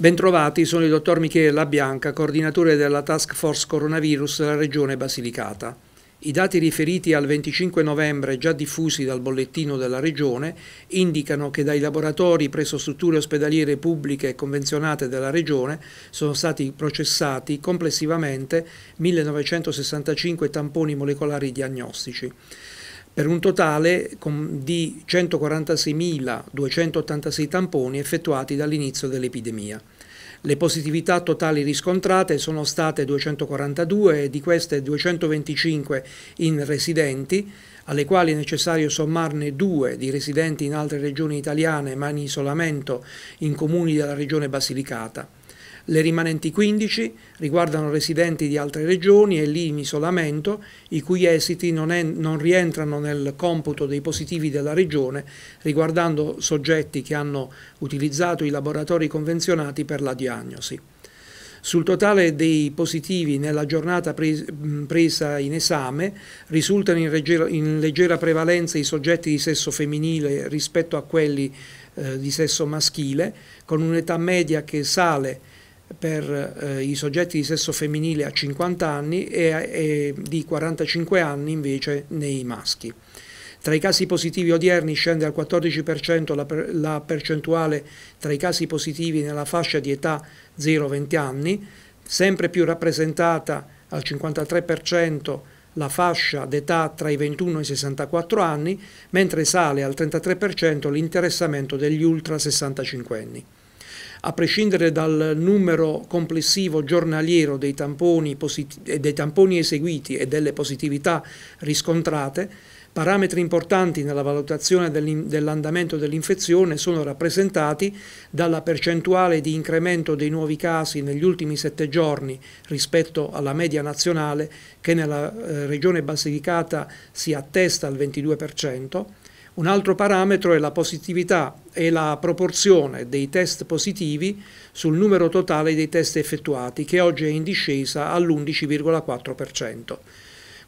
Bentrovati, sono il dottor Michele Labianca, coordinatore della Task Force Coronavirus della Regione Basilicata. I dati riferiti al 25 novembre già diffusi dal bollettino della Regione indicano che dai laboratori presso strutture ospedaliere pubbliche e convenzionate della Regione sono stati processati complessivamente 1965 tamponi molecolari diagnostici per un totale di 146.286 tamponi effettuati dall'inizio dell'epidemia. Le positività totali riscontrate sono state 242 e di queste 225 in residenti, alle quali è necessario sommarne due di residenti in altre regioni italiane ma in isolamento in comuni della regione Basilicata. Le rimanenti 15 riguardano residenti di altre regioni e lì in isolamento, i cui esiti non, è, non, rientrano nel computo dei positivi della regione, riguardando soggetti che hanno utilizzato i laboratori convenzionati per la diagnosi. Sul totale dei positivi nella giornata presa in esame risultano in leggera prevalenza i soggetti di sesso femminile rispetto a quelli eh, di sesso maschile, con un'età media che sale per eh, i soggetti di sesso femminile a 50 anni e, e di 45 anni invece nei maschi. Tra i casi positivi odierni scende al 14% la, per, la percentuale tra i casi positivi nella fascia di età 0-20 anni, sempre più rappresentata al 53% la fascia d'età tra i 21 e i 64 anni, mentre sale al 33% l'interessamento degli ultra 65 anni a prescindere dal numero complessivo giornaliero dei tamponi, eh, dei tamponi eseguiti e delle positività riscontrate, parametri importanti nella valutazione dell'andamento dell'infezione sono rappresentati dalla percentuale di incremento dei nuovi casi negli ultimi sette giorni rispetto alla media nazionale che nella eh, regione Basilicata si attesta al 22%, un altro parametro è la positività è la proporzione dei test positivi sul numero totale dei test effettuati, che oggi è in discesa all'11,4%.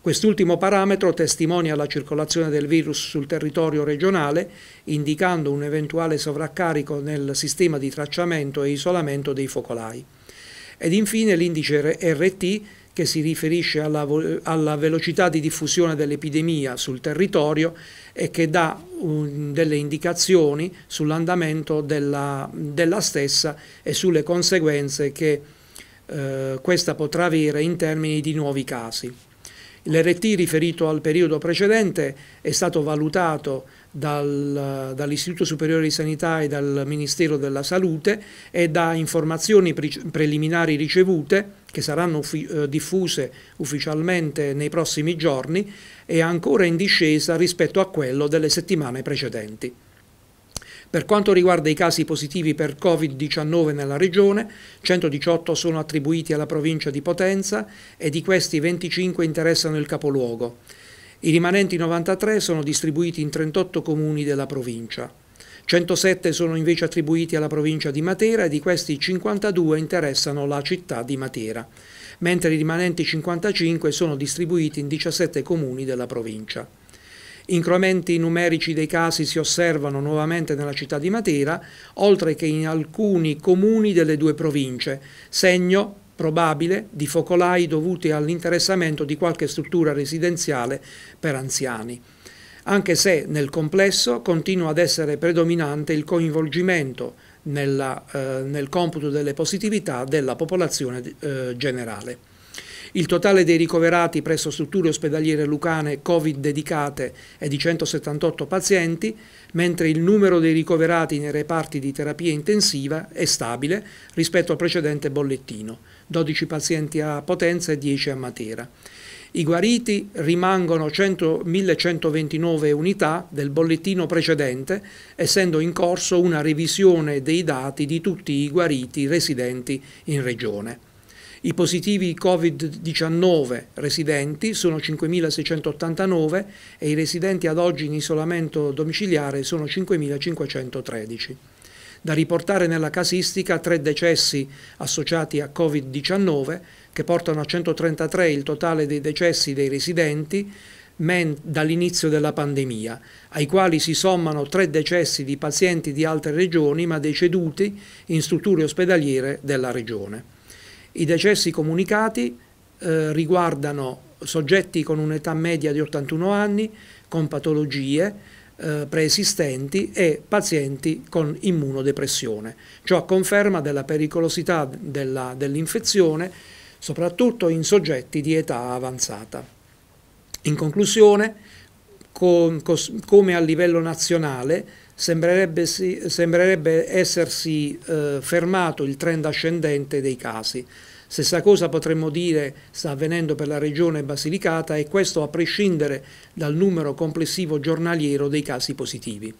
Quest'ultimo parametro testimonia la circolazione del virus sul territorio regionale, indicando un eventuale sovraccarico nel sistema di tracciamento e isolamento dei focolai. Ed infine l'indice RT che si riferisce alla, alla velocità di diffusione dell'epidemia sul territorio e che dà un, delle indicazioni sull'andamento della, della, stessa e sulle conseguenze che eh, questa potrà avere in termini di nuovi casi. L'RT riferito al periodo precedente è stato valutato dal, dall'Istituto Superiore di Sanità e dal Ministero della Salute e da informazioni pre preliminari ricevute che saranno uffi eh, diffuse ufficialmente nei prossimi giorni, è ancora in discesa rispetto a quello delle settimane precedenti. Per quanto riguarda i casi positivi per Covid-19 nella regione, 118 sono attribuiti alla provincia di Potenza e di questi 25 interessano il capoluogo. I rimanenti 93 sono distribuiti in 38 comuni della provincia. 107 sono invece attribuiti alla provincia di Matera e di questi 52 interessano la città di Matera, mentre i rimanenti 55 sono distribuiti in 17 comuni della provincia. Incrementi numerici dei casi si osservano nuovamente nella città di Matera, oltre che in alcuni comuni delle due province, segno probabile di focolai dovuti all'interessamento di qualche struttura residenziale per anziani anche se nel complesso continua ad essere predominante il coinvolgimento nella, eh, nel computo delle positività della popolazione eh, generale. Il totale dei ricoverati presso strutture ospedaliere lucane Covid dedicate è di 178 pazienti, mentre il numero dei ricoverati nei reparti di terapia intensiva è stabile rispetto al precedente bollettino, 12 pazienti a Potenza e 10 a Matera. I guariti rimangono 100, 1129 unità del bollettino precedente, essendo in corso una revisione dei dati di tutti i guariti residenti in regione. I positivi Covid-19 residenti sono 5.689 e i residenti ad oggi in isolamento domiciliare sono 5.513 da riportare nella casistica tre decessi associati a Covid-19 che portano a 133 il totale dei decessi dei residenti dall'inizio della pandemia, ai quali si sommano tre decessi di pazienti di altre regioni ma deceduti in strutture ospedaliere della regione. I decessi comunicati eh, riguardano soggetti con un'età media di 81 anni, con patologie, eh, preesistenti e pazienti con immunodepressione. Ciò a conferma della pericolosità dell'infezione, soprattutto in soggetti di età avanzata. In conclusione, con, cos, come a livello nazionale, sembrerebbe, si, sembrerebbe essersi eh, fermato il trend ascendente dei casi. Stessa cosa potremmo dire sta avvenendo per la regione Basilicata e questo a prescindere dal numero complessivo giornaliero dei casi positivi.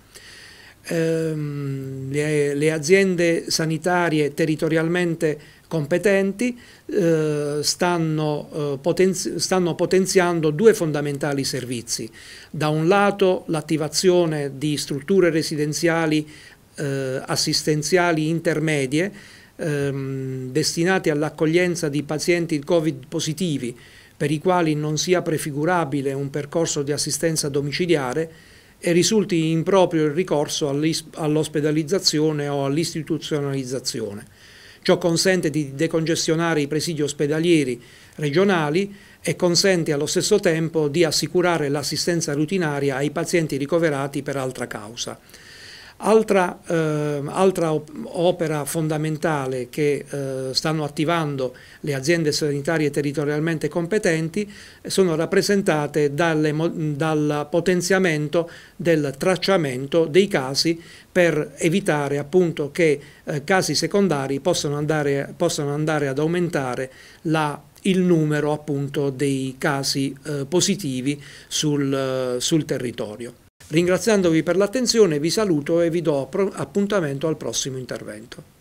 Ehm, le, le aziende sanitarie territorialmente competenti eh, stanno, eh, potenzi stanno, potenziando due fondamentali servizi. Da un lato l'attivazione di strutture residenziali eh, assistenziali intermedie ehm, destinate all'accoglienza di pazienti Covid positivi per i quali non sia prefigurabile un percorso di assistenza domiciliare e risulti improprio il ricorso all'ospedalizzazione o all'istituzionalizzazione. Ciò consente di decongestionare i presidi ospedalieri regionali e consente allo stesso tempo di assicurare l'assistenza rutinaria ai pazienti ricoverati per altra causa. Altra, eh, altra, opera fondamentale che eh, stanno attivando le aziende sanitarie territorialmente competenti sono rappresentate dalle, dal potenziamento del tracciamento dei casi per evitare appunto, che eh, casi secondari possano andare, possano andare ad aumentare la il numero appunto dei casi eh, positivi sul, sul territorio. Ringraziandovi per l'attenzione vi saluto e vi do appuntamento al prossimo intervento.